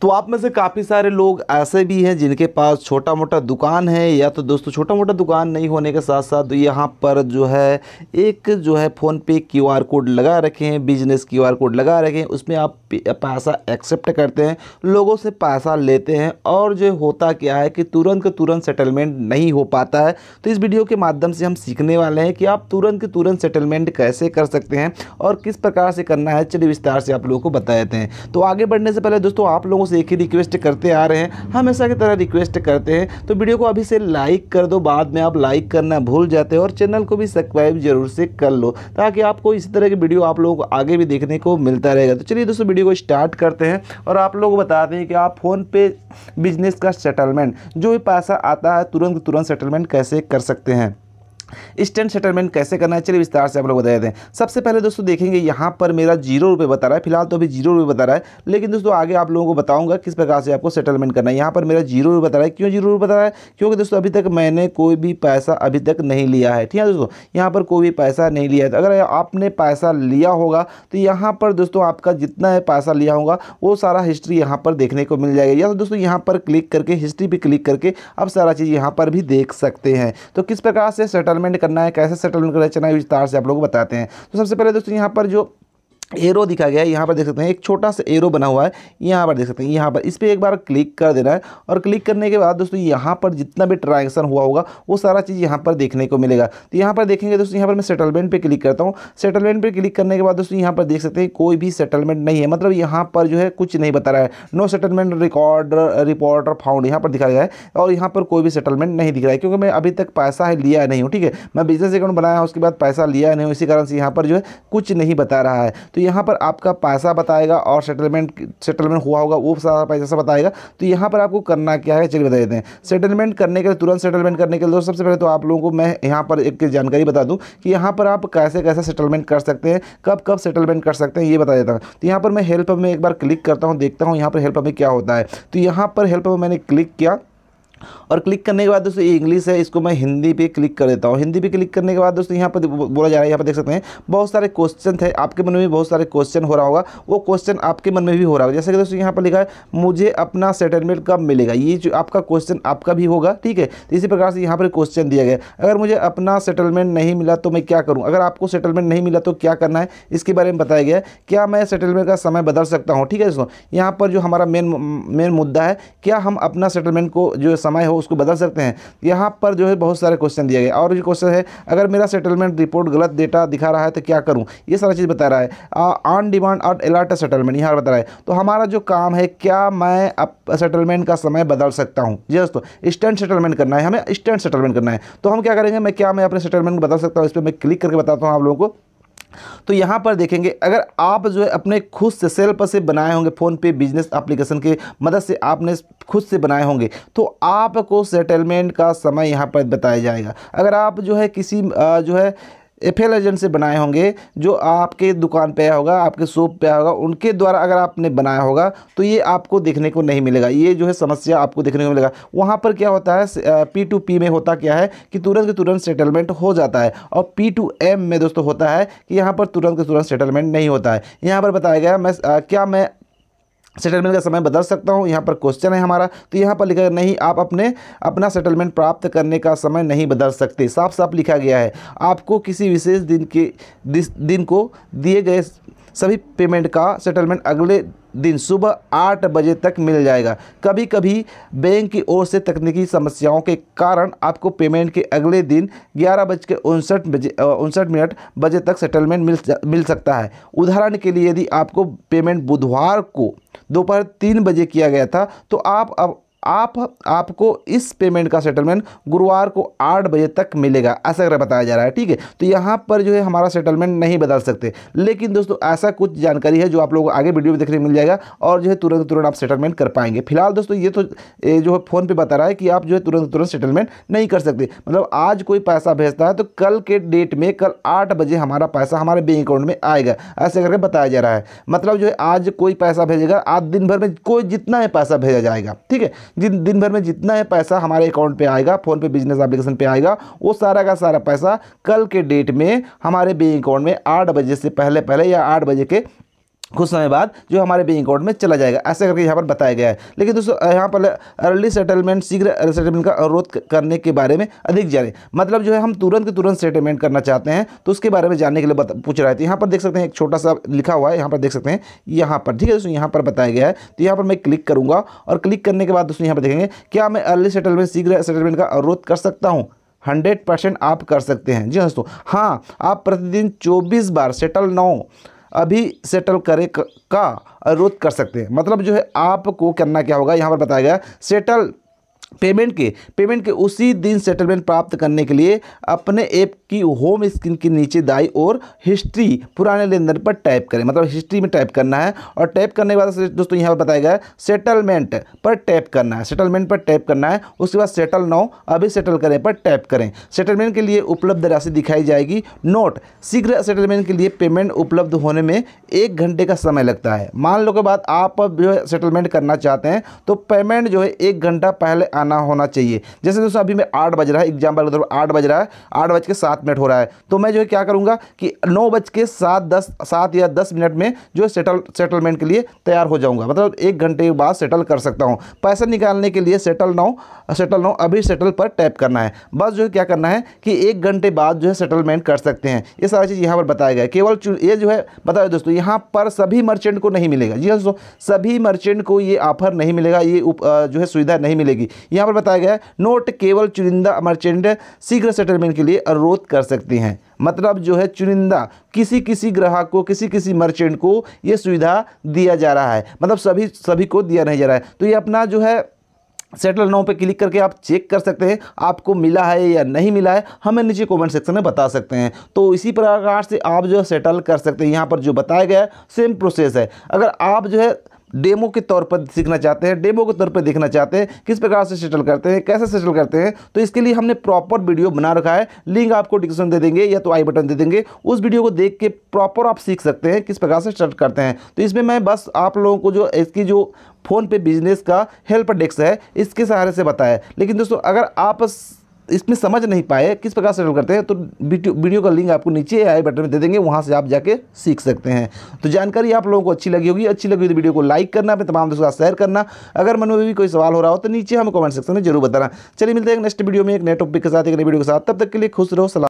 तो आप में से काफ़ी सारे लोग ऐसे भी हैं जिनके पास छोटा मोटा दुकान है या तो दोस्तों छोटा मोटा दुकान नहीं होने के साथ साथ तो यहाँ पर जो है एक जो है फ़ोनपे क्यू आर कोड लगा रखे हैं बिजनेस क्यू आर कोड लगा रखे हैं उसमें आप पैसा एक्सेप्ट करते हैं लोगों से पैसा लेते हैं और जो होता क्या है कि तुरंत का तुरंत सेटलमेंट नहीं हो पाता है तो इस वीडियो के माध्यम से हम सीखने वाले हैं कि आप तुरंत के तुरंत सेटलमेंट कैसे कर सकते हैं और किस प्रकार से करना है चलिए विस्तार से आप लोगों को बता देते हैं तो आगे बढ़ने से पहले दोस्तों आप लोगों से एक ही रिक्वेस्ट करते आ रहे हैं हमेशा की तरह रिक्वेस्ट करते हैं तो वीडियो को अभी से लाइक कर दो बाद में आप लाइक करना भूल जाते हैं और चैनल को भी सब्सक्राइब जरूर से कर लो ताकि आपको इसी तरह की वीडियो आप लोगों को आगे भी देखने को मिलता रहेगा तो चलिए दोस्तों वीडियो को स्टार्ट करते हैं और आप लोग बताते हैं कि आप फ़ोन पे बिजनेस का सेटलमेंट जो भी पैसा आता है तुरंत तुरंत सेटलमेंट कैसे कर सकते हैं इंस्टेंट सेटलमेंट कैसे करना है चलिए विस्तार से आप लोग बता देते हैं सबसे पहले दोस्तों देखेंगे यहाँ पर मेरा जीरो रुपये बता रहा है फिलहाल तो अभी जीरो रुपये बता रहा है लेकिन दोस्तों आगे आप लोगों को बताऊँगा किस प्रकार से आपको सेटलमेंट करना है यहाँ पर मेरा जीरो रुपये बता रहा है क्यों जीरो रुपये बता रहा है क्योंकि दोस्तों अभी तक मैंने कोई भी पैसा अभी तक नहीं लिया है ठीक है दोस्तों यहाँ पर कोई भी पैसा नहीं लिया है अगर आपने पैसा लिया होगा तो यहाँ पर दोस्तों आपका जितना है पैसा लिया होगा वो सारा हिस्ट्री यहाँ पर देखने को मिल जाएगा या तो दोस्तों यहाँ पर क्लिक करके हिस्ट्री भी क्लिक करके आप सारा चीज़ यहाँ पर भी देख सकते हैं तो किस प्रकार से सेटल सेटलमेंट करना है कैसे सेटलमेंट करना है चना विस्तार से आप लोग को बताते हैं तो सबसे पहले दोस्तों यहाँ पर जो एरो दिखा गया है यहाँ पर देख सकते हैं एक छोटा सा एरो बना हुआ है यहाँ पर देख सकते हैं यहाँ पर इस पर एक बार क्लिक कर देना है और क्लिक करने के बाद दोस्तों यहाँ पर जितना भी ट्रांजेक्शन हुआ होगा वो सारा चीज़ यहाँ पर देखने को मिलेगा तो यहाँ पर देखेंगे दोस्तों यहाँ पर मैं सेटलमेंट पर क्लिक करता हूँ सेटलमेंट पर क्लिक करने के बाद दोस्तों यहाँ पर देख सकते हैं कोई भी सेटलमेंट नहीं है मतलब यहाँ पर जो है कुछ नहीं बता रहा है no settlement record reporter found यहाँ पर दिखाया गया है और यहाँ पर कोई भी सेटलमेंट नहीं दिख रहा है क्योंकि मैं अभी तक पैसा है लिया नहीं हूँ ठीक है मैं बिजनेस अकाउंट बनाया उसके बाद पैसा लिया नहीं हूँ इसी कारण से यहाँ पर जो है कुछ नहीं बता रहा है तो यहाँ पर आपका पैसा बताएगा और सेटलमेंट सेटलमेंट हुआ होगा वो सारा पैसा सा बताएगा तो यहाँ पर आपको करना क्या है चलिए बता देते हैं सेटलमेंट करने के लिए तुरंत सेटलमेंट करने के लिए सबसे पहले तो आप लोगों को मैं यहाँ पर एक जानकारी बता दूँ कि यहाँ पर आप कैसे कैसे सेटलमेंट कर सकते हैं कब कब सेटलमेंट कर सकते हैं ये बता देता हूँ तो यहाँ पर मैं हेल्प में एक बार क्लिक करता हूँ देखता हूँ यहाँ पर हेल्प में क्या होता है तो यहाँ पर हेल्प में मैंने क्लिक किया और क्लिक करने के बाद दोस्तों ये इंग्लिश है इसको मैं हिंदी पे क्लिक कर देता हूँ हिंदी पे क्लिक करने के बाद दोस्तों यहाँ पर बोला जा रहा है यहाँ पर देख सकते हैं बहुत सारे क्वेश्चन थे आपके मन में भी बहुत सारे क्वेश्चन हो रहा होगा वो क्वेश्चन आपके मन में भी हो रहा होगा जैसे कि दोस्तों यहाँ पर लिखा है मुझे अपना सेटलमेंट कब मिलेगा ये जो आपका क्वेश्चन आपका भी होगा ठीक है तो इसी प्रकार से यहाँ पर क्वेश्चन दिया गया अगर मुझे अपना सेटलमेंट नहीं मिला तो मैं क्या करूँ अगर आपको सेटलमेंट नहीं मिला तो क्या करना है इसके बारे में बताया गया क्या मैं सेटलमेंट का समय बदल सकता हूँ ठीक है दोस्तों यहाँ पर जो हमारा मेन मेन मुद्दा है क्या हम अपना सेटलमेंट को जो समय हो उसको बदल सकते हैं यहाँ पर जो है बहुत सारे क्वेश्चन दिए गए और क्वेश्चन है अगर मेरा सेटलमेंट रिपोर्ट गलत डेटा दिखा रहा है तो क्या करूँ ये सारा चीज़ बता रहा है ऑन डिमांड और अलर्ट सेटलमेंट यहाँ बता रहा है तो हमारा जो काम है क्या मैं अब सेटलमेंट का समय बदल सकता हूँ जी दोस्तों इंस्टेंट सेटलमेंट करना है हमें इंस्टेंट सेटलमेंट करना है तो हम क्या करेंगे मैं क्या मैं अपने सेटलमेंट बदल सकता हूँ इस पर मैं क्लिक करके बताता हूँ आप लोगों को तो यहाँ पर देखेंगे अगर आप जो है अपने खुद से सेल्फ से बनाए होंगे फोन पे बिजनेस एप्लीकेशन के मदद से आपने खुद से बनाए होंगे तो आपको सेटलमेंट का समय यहाँ पर बताया जाएगा अगर आप जो है किसी जो है एफ एल एजेंट से बनाए होंगे जो आपके दुकान पे आया होगा आपके शॉप पे आया होगा उनके द्वारा अगर आपने बनाया होगा तो ये आपको देखने को नहीं मिलेगा ये जो है समस्या आपको देखने को मिलेगा वहाँ पर क्या होता है पी टू पी में होता क्या है कि तुरंत के तुरंत सेटलमेंट हो जाता है और पी टू एम में दोस्तों होता है कि यहाँ पर तुरंत के तुरंत सेटलमेंट नहीं होता है यहाँ पर बताया गया मैं आ, क्या मैं सेटलमेंट का समय बदल सकता हूँ यहाँ पर क्वेश्चन है हमारा तो यहाँ पर लिखा गया नहीं आप अपने अपना सेटलमेंट प्राप्त करने का समय नहीं बदल सकते साफ साफ लिखा गया है आपको किसी विशेष दिन के दिन को दिए गए सभी पेमेंट का सेटलमेंट अगले दिन सुबह आठ बजे तक मिल जाएगा कभी कभी बैंक की ओर से तकनीकी समस्याओं के कारण आपको पेमेंट के अगले दिन ग्यारह बज के उनसठ बजे उनसठ मिनट बजे तक सेटलमेंट मिल मिल सकता है उदाहरण के लिए यदि आपको पेमेंट बुधवार को दोपहर तीन बजे किया गया था तो आप अब आप आपको इस पेमेंट का सेटलमेंट गुरुवार को आठ बजे तक मिलेगा ऐसा अगर बताया जा रहा है ठीक है तो यहाँ पर जो है हमारा सेटलमेंट नहीं बदल सकते लेकिन दोस्तों ऐसा कुछ जानकारी है जो आप लोग को आगे वीडियो में देखने मिल जाएगा और जो है तुरंत तुरंत आप सेटलमेंट कर पाएंगे फिलहाल दोस्तों ये तो जो है फ़ोन पर बता रहा है कि आप जो है तुरंत तुरंत सेटलमेंट नहीं कर सकते मतलब आज कोई पैसा भेजता है तो कल के डेट में कल आठ बजे हमारा पैसा हमारे बैंक अकाउंट में आएगा ऐसे करके बताया जा रहा है मतलब जो है आज कोई पैसा भेजेगा आज दिन भर में कोई जितना है पैसा भेजा जाएगा ठीक है जिन दिन भर में जितना है पैसा हमारे अकाउंट पे आएगा फ़ोन पे बिजनेस एप्लीकेशन पे आएगा वो सारा का सारा पैसा कल के डेट में हमारे बैंक अकाउंट में आठ बजे से पहले पहले या आठ बजे के कुछ समय बाद जो हमारे बैंक अकाउंट में चला जाएगा ऐसा करके यहाँ पर बताया गया है लेकिन दोस्तों यहाँ पर अर्ली सेटलमेंट शीघ्र सेटलमेंट का अनुरोध करने के बारे में अधिक जाने मतलब जो है हम तुरंत के तुरंत सेटलमेंट करना चाहते हैं तो उसके बारे में जानने के लिए पूछ रहा है तो यहाँ पर देख सकते हैं एक छोटा सा लिखा हुआ है यहाँ पर देख सकते हैं यहाँ पर ठीक है दोस्तों यहाँ पर बताया गया है तो यहाँ पर मैं क्लिक करूँगा और क्लिक करने के बाद दोस्तों यहाँ पर देखेंगे क्या मैं अर्ली सेटलमेंट शीघ्र सेटलमेंट का अनुरोध कर सकता हूँ हंड्रेड परसेंट आप कर सकते हैं जी हाँ दोस्तों हाँ आप प्रतिदिन चौबीस बार सेटल नौ अभी सेटल करे का अनुरोध कर सकते हैं मतलब जो है आपको करना क्या होगा यहाँ पर बताया गया सेटल पेमेंट के पेमेंट के उसी दिन सेटलमेंट प्राप्त करने के लिए अपने ऐप की होम स्क्रीन के नीचे दाई और हिस्ट्री पुराने लेनदेन पर टाइप करें मतलब हिस्ट्री में टाइप करना है और टैप करने के बाद दोस्तों यहाँ पर बताया गया सेटलमेंट पर टैप करना है सेटलमेंट पर टैप करना है उसके बाद सेटल नाउ अभी सेटल करें पर टैप करें सेटलमेंट के लिए उपलब्ध राशि दिखाई जाएगी नोट शीघ्र सेटलमेंट के लिए पेमेंट उपलब्ध होने में एक घंटे का समय लगता है मान लो के बाद आप जो है सेटलमेंट करना चाहते हैं तो पेमेंट जो है एक घंटा पहले आना होना चाहिए जैसे दोस्तों अभी मैं आठ बज रहा है एग्जाम्पल के तौर पर आठ बज रहा है आठ बज के सात मिनट हो रहा है तो मैं जो है क्या करूँगा कि नौ बज के सात दस सात या दस मिनट में जो है सेटल सेटलमेंट के लिए तैयार हो जाऊँगा मतलब एक घंटे के बाद सेटल कर सकता हूँ पैसा निकालने के लिए सेटल नाउ सेटल नाउ अभी सेटल पर टैप करना है बस जो है क्या करना है कि एक घंटे बाद जो है सेटलमेंट कर सकते हैं ये सारी चीज़ यहाँ पर बताया गया केवल ये जो है बताया दोस्तों यहाँ पर सभी मर्चेंट को नहीं मिलेगा जी हाँ दोस्तों सभी मर्चेंट को ये ऑफर नहीं मिलेगा ये जो है सुविधा नहीं मिलेगी यहाँ पर बताया गया है नोट केवल चुनिंदा मर्चेंट शीघ्र सेटलमेंट के लिए अनुरोध कर सकती हैं मतलब जो है चुनिंदा किसी किसी ग्राहक को किसी किसी मर्चेंट को ये सुविधा दिया जा रहा है मतलब सभी सभी को दिया नहीं जा रहा है तो ये अपना जो है सेटल नाउ पे क्लिक करके आप चेक कर सकते हैं आपको मिला है या नहीं मिला है हमें नीचे कमेंट सेक्शन में बता सकते हैं तो इसी प्रकार से आप जो है सेटल कर सकते हैं यहाँ पर जो बताया गया है सेम प्रोसेस है अगर आप जो है डेमो के तौर पर सीखना चाहते हैं डेमो के तौर पर देखना चाहते हैं किस प्रकार से सेटल करते हैं कैसे सेटल करते हैं तो इसके लिए हमने प्रॉपर वीडियो बना रखा है लिंक आपको डिस्क्रिप्शन दे देंगे या तो आई बटन दे देंगे उस वीडियो को देख के प्रॉपर आप सीख सकते हैं किस प्रकार से सेटल करते हैं तो इसमें मैं बस आप लोगों को जो इसकी जो फ़ोन पे बिजनेस का हेल्प डेस्क है इसके सहारे से बताया लेकिन दोस्तों अगर आप इसमें समझ नहीं पाए किस प्रकार से रोल करते हैं तो वीडियो का लिंक आपको नीचे आई बटन में दे देंगे वहाँ से आप जाके सीख सकते हैं तो जानकारी आप लोगों को अच्छी लगी होगी अच्छी लगी तो वीडियो को लाइक करना अपने तमाम दोस्तों का शेयर करना अगर मन में भी कोई सवाल हो रहा हो तो नीचे हमें कमेंट सेक्शन में जरूर बताना चलिए मिलते हैं नेक्स्ट वीडियो में एक नए टॉपिक के साथ एक नई वीडियो के साथ तब तक के लिए खुश रहो सलाम